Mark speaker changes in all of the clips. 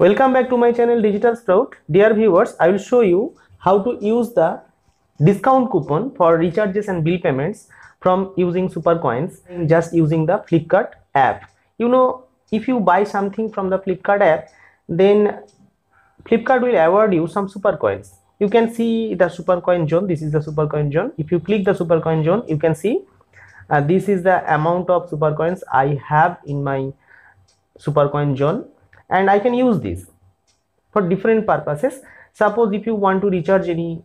Speaker 1: Welcome back to my channel Digital Sprout. Dear viewers, I will show you how to use the discount coupon for recharges and bill payments from using Supercoins just using the Flipkart app. You know, if you buy something from the Flipkart app, then Flipkart will award you some Supercoins. You can see the Supercoin zone. This is the Supercoin zone. If you click the Supercoin zone, you can see uh, this is the amount of Supercoins I have in my Supercoin zone and I can use this for different purposes suppose if you want to recharge any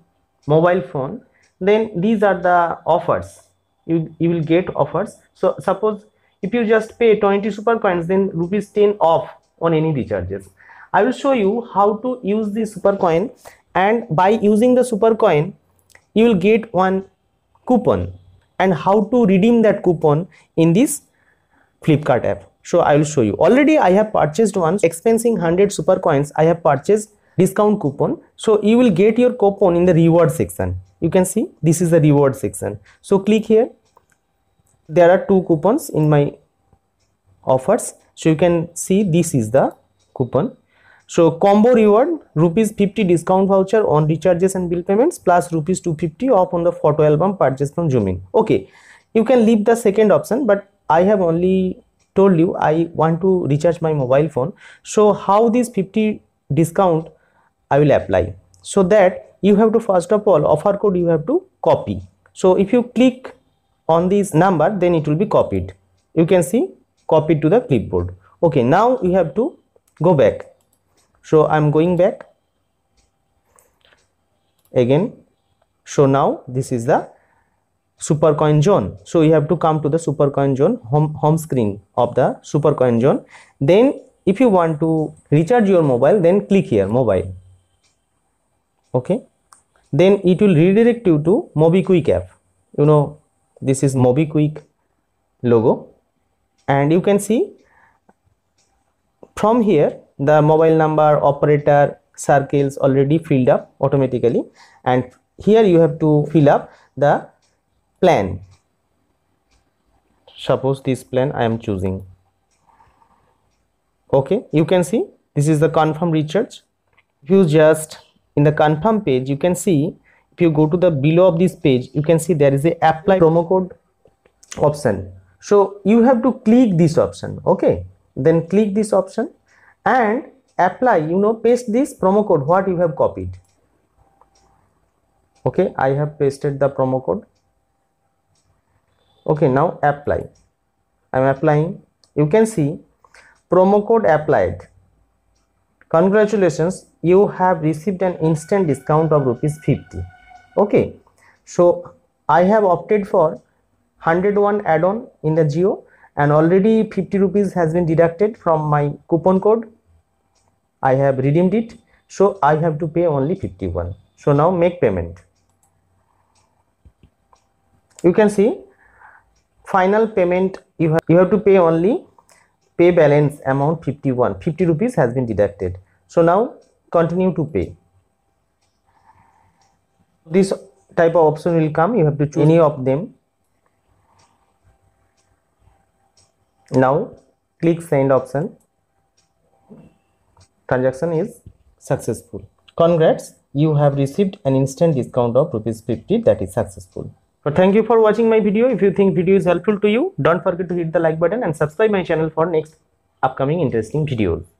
Speaker 1: mobile phone then these are the offers you, you will get offers so suppose if you just pay 20 super coins then rupees 10 off on any recharges I will show you how to use the super coin and by using the super coin you will get one coupon and how to redeem that coupon in this Flipkart app so i will show you already i have purchased once expensing 100 super coins i have purchased discount coupon so you will get your coupon in the reward section you can see this is the reward section so click here there are two coupons in my offers so you can see this is the coupon so combo reward rupees 50 discount voucher on recharges and bill payments plus rupees 250 off on the photo album purchased from Zoomin. Okay, you can leave the second option, but I have only told you I want to recharge my mobile phone so how this 50 discount I will apply so that you have to first of all offer code you have to copy so if you click on this number then it will be copied you can see copied to the clipboard okay now you have to go back so I'm going back again so now this is the Super Coin zone so you have to come to the Super Coin zone home, home screen of the Super Coin zone then if you want to recharge your mobile then click here mobile okay then it will redirect you to mobiquick app you know this is mobiquick logo and you can see from here the mobile number operator circles already filled up automatically and here you have to fill up the plan suppose this plan I am choosing okay you can see this is the confirm recharge. if you just in the confirm page you can see if you go to the below of this page you can see there is a apply promo code option so you have to click this option okay then click this option and apply you know paste this promo code what you have copied okay i have pasted the promo code okay now apply i'm applying you can see promo code applied congratulations you have received an instant discount of rupees 50 okay so i have opted for 101 add-on in the geo and already 50 rupees has been deducted from my coupon code i have redeemed it so i have to pay only 51 so now make payment you can see final payment you have, you have to pay only pay balance amount 51 50 rupees has been deducted so now continue to pay this type of option will come you have to choose any of them now click send option transaction is successful congrats you have received an instant discount of rupees 50 that is successful so thank you for watching my video. If you think video is helpful to you, don't forget to hit the like button and subscribe my channel for next upcoming interesting videos.